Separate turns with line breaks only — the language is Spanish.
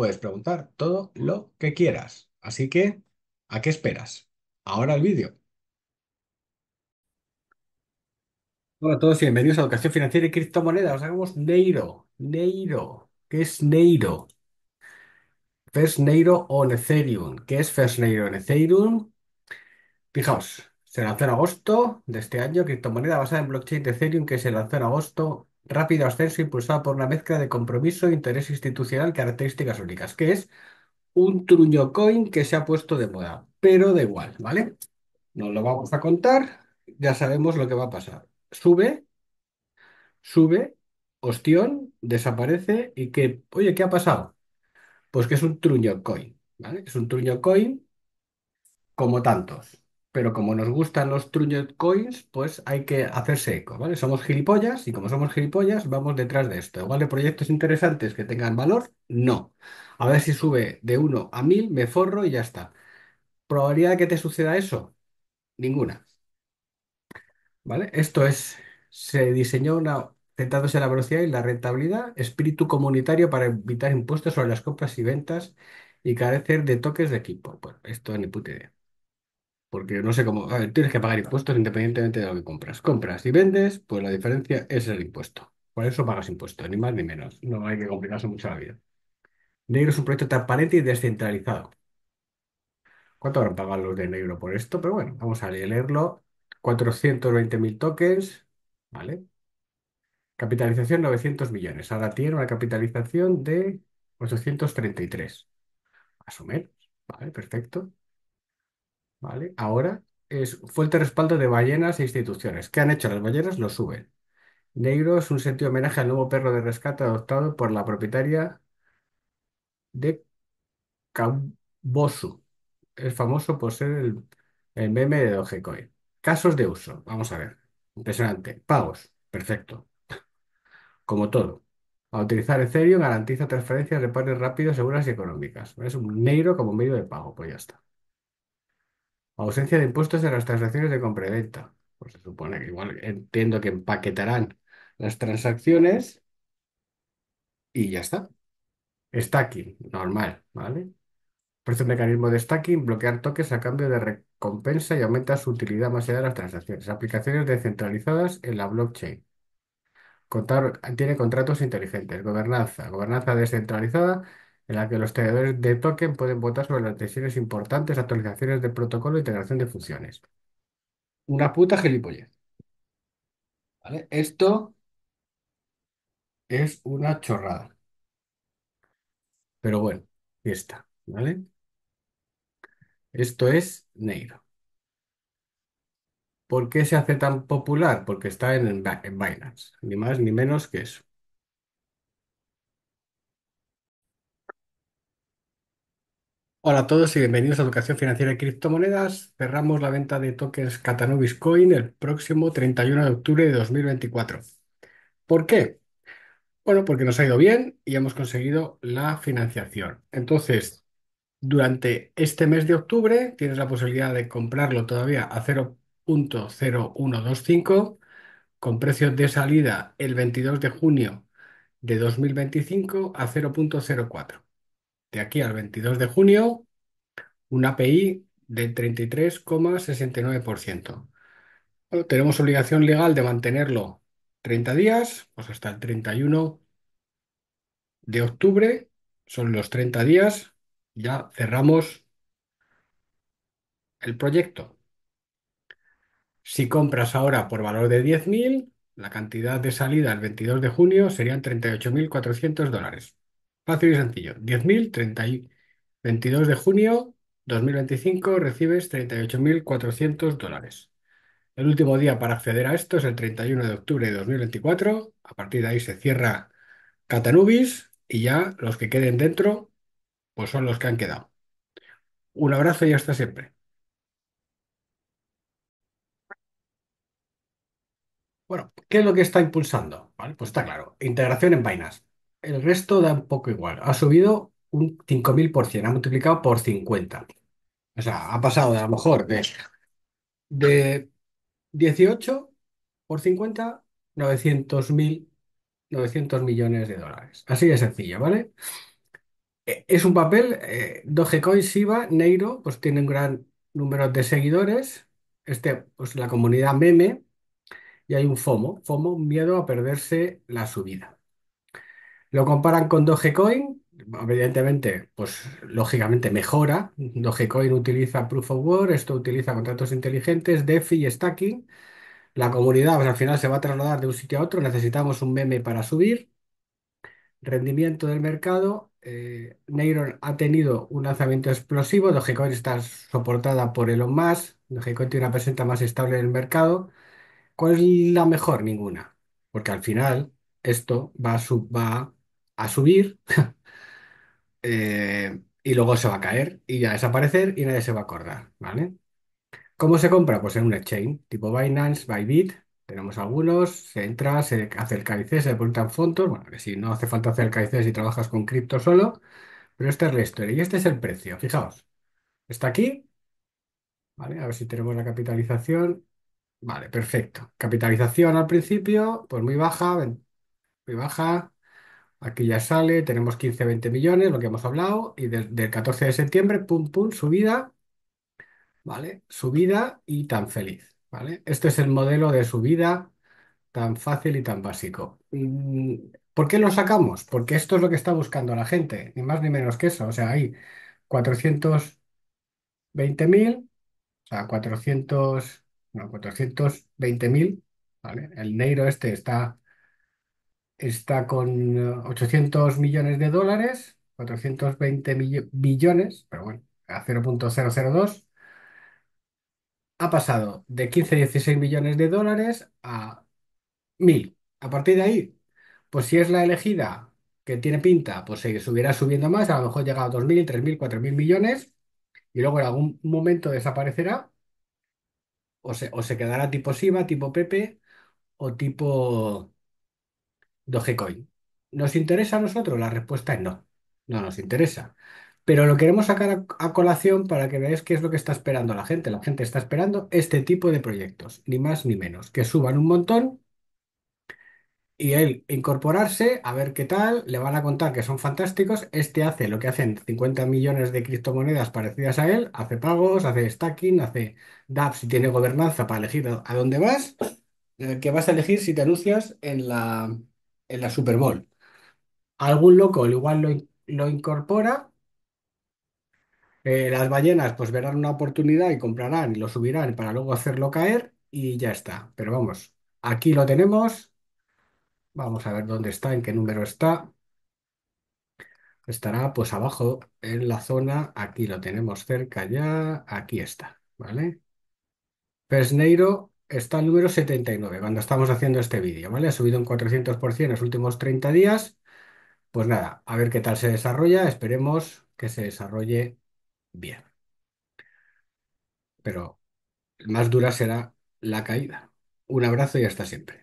puedes preguntar todo lo que quieras. Así que, ¿a qué esperas? Ahora el vídeo. Hola a todos y bienvenidos a Educación Financiera y Criptomonedas. Hagamos Neiro. Neiro. ¿Qué es Neiro? First Neiro on Ethereum. ¿Qué es First Neiro on Ethereum? Fijaos, se lanzó en agosto de este año. Criptomoneda basada en blockchain de Ethereum que se lanzó en agosto rápido ascenso impulsado por una mezcla de compromiso, e interés institucional, características únicas, que es un truño coin que se ha puesto de moda, pero da igual, ¿vale? Nos lo vamos a contar, ya sabemos lo que va a pasar. Sube, sube, ostión, desaparece y que, oye, ¿qué ha pasado? Pues que es un truño coin, ¿vale? Es un truño coin como tantos pero como nos gustan los Trunjet Coins, pues hay que hacerse eco, ¿vale? Somos gilipollas y como somos gilipollas, vamos detrás de esto. Igual de proyectos interesantes que tengan valor, no. A ver si sube de 1 a 1000, me forro y ya está. ¿Probabilidad de que te suceda eso? Ninguna. ¿Vale? Esto es, se diseñó una, centrándose en la velocidad y la rentabilidad, espíritu comunitario para evitar impuestos sobre las compras y ventas y carecer de toques de equipo. Bueno, esto ni puta idea. Porque no sé cómo. tienes que pagar impuestos independientemente de lo que compras. Compras y vendes, pues la diferencia es el impuesto. Por eso pagas impuestos, ni más ni menos. No hay que complicarse mucho la vida. Negro es un proyecto transparente y descentralizado. ¿Cuánto habrán pagado los de Negro por esto? Pero bueno, vamos a leerlo. 420.000 tokens, ¿vale? Capitalización 900 millones. Ahora tiene una capitalización de 833. Más o menos, ¿vale? Perfecto. ¿vale? Ahora es fuerte respaldo de ballenas e instituciones. ¿Qué han hecho las ballenas? Lo suben. Negro es un sentido homenaje al nuevo perro de rescate adoptado por la propietaria de Cabosu. Es famoso por ser el, el meme de Dogecoin. Casos de uso. Vamos a ver. Impresionante. Pagos. Perfecto. Como todo. A utilizar Ethereum garantiza transferencias de pares rápidos, seguras y económicas. Es un negro como medio de pago. Pues ya está. Ausencia de impuestos en las transacciones de compra y venta. Pues se supone que igual entiendo que empaquetarán las transacciones y ya está. Stacking, normal, ¿vale? Precio mecanismo de stacking, bloquear toques a cambio de recompensa y aumenta su utilidad más allá de las transacciones. Aplicaciones descentralizadas en la blockchain. tiene contratos inteligentes, gobernanza, gobernanza descentralizada en la que los tenedores de token pueden votar sobre las decisiones importantes, actualizaciones de protocolo e integración de funciones. Una puta gilipollez. ¿Vale? Esto es una chorrada. Pero bueno, está, ¿vale? Esto es negro. ¿Por qué se hace tan popular? Porque está en Binance, ni más ni menos que eso. Hola a todos y bienvenidos a Educación Financiera y Criptomonedas. Cerramos la venta de tokens Catanubis Coin el próximo 31 de octubre de 2024. ¿Por qué? Bueno, porque nos ha ido bien y hemos conseguido la financiación. Entonces, durante este mes de octubre tienes la posibilidad de comprarlo todavía a 0.0125 con precio de salida el 22 de junio de 2025 a 0.04 de aquí al 22 de junio un API del 33,69%. tenemos obligación legal de mantenerlo 30 días, pues hasta el 31 de octubre son los 30 días, ya cerramos el proyecto. Si compras ahora por valor de 10.000, la cantidad de salida el 22 de junio serían 38.400 dólares. Fácil y sencillo. 10.000, y 22 de junio 2025 recibes 38.400 dólares. El último día para acceder a esto es el 31 de octubre de 2024. A partir de ahí se cierra Catanubis y ya los que queden dentro pues son los que han quedado. Un abrazo y hasta siempre. Bueno, ¿qué es lo que está impulsando? Pues está claro, integración en vainas. El resto da un poco igual. Ha subido un 5.000%, ha multiplicado por 50. O sea, ha pasado de a lo mejor de, de 18 por 50, 900.000, 900 millones de dólares. Así de sencillo, ¿vale? E, es un papel, eh, Dogecoin, Shiba, Neiro, pues tiene un gran número de seguidores. Este, pues la comunidad meme, y hay un FOMO, FOMO, miedo a perderse la subida. Lo comparan con Dogecoin, evidentemente, pues lógicamente mejora. Dogecoin utiliza Proof of Work, esto utiliza contratos inteligentes, DeFi y stacking. La comunidad, pues, al final se va a trasladar de un sitio a otro, necesitamos un meme para subir. Rendimiento del mercado, eh, Neuron ha tenido un lanzamiento explosivo, Dogecoin está soportada por Elon Musk, Dogecoin tiene una presencia más estable en el mercado. ¿Cuál es la mejor? Ninguna, porque al final esto va a, sub, a subir eh, y luego se va a caer y ya desaparecer y nadie se va a acordar, ¿vale? ¿Cómo se compra? Pues en un exchange, tipo Binance, Bybit, tenemos algunos, se entra, se hace el KIC, se depositan fondos, bueno, que si no hace falta hacer el si trabajas con cripto solo, pero este es la historia y este es el precio, fijaos, está aquí, ¿vale? A ver si tenemos la capitalización, vale, perfecto, capitalización al principio, pues muy baja, muy baja, Aquí ya sale, tenemos 15, 20 millones, lo que hemos hablado, y del 14 de septiembre, pum, pum, subida, ¿vale? Subida y tan feliz, ¿vale? Este es el modelo de subida tan fácil y tan básico. Mm, ¿Por qué lo sacamos? Porque esto es lo que está buscando la gente, ni más ni menos que eso. O sea, hay 420.000, o sea, 400, no, 420.000, ¿vale? El negro este está está con 800 eh, millones de dólares, 420 millones, billones, pero bueno, a 0.002. Ha pasado de 15, 16 millones de dólares a 1000. A partir de ahí, pues si es la elegida que tiene pinta, pues se subirá subiendo más, a lo mejor llega a 2000, 3000, 4000 millones y luego en algún momento desaparecerá o se, quedará tipo SIVA, tipo Pepe o tipo Dogecoin. ¿Nos interesa a nosotros? La respuesta es no, no nos interesa. Pero lo queremos sacar a, colación para que veáis qué es lo que está esperando la gente. La gente está esperando este tipo de proyectos, ni más ni menos, que suban un montón y él incorporarse, a ver qué tal, le van a contar que son fantásticos, este hace lo que hacen 50 millones de criptomonedas parecidas a él, hace pagos, hace stacking, hace dApps y tiene gobernanza para elegir a dónde vas, eh, que vas a elegir si te anuncias en la, en la Super Bowl. Algún loco igual lo, lo incorpora, eh, las ballenas pues verán una oportunidad y comprarán y lo subirán para luego hacerlo caer y ya está. Pero vamos, aquí lo tenemos. Vamos a ver dónde está, en qué número está. Estará pues abajo en la zona. Aquí lo tenemos cerca ya. Aquí está, ¿vale? Pesneiro está el número 79 cuando estamos haciendo este vídeo, ¿vale? Ha subido un 400% en los últimos 30 días. Pues nada, a ver qué tal se desarrolla. Esperemos que se desarrolle bien. Pero más dura será la caída. Un abrazo y hasta siempre.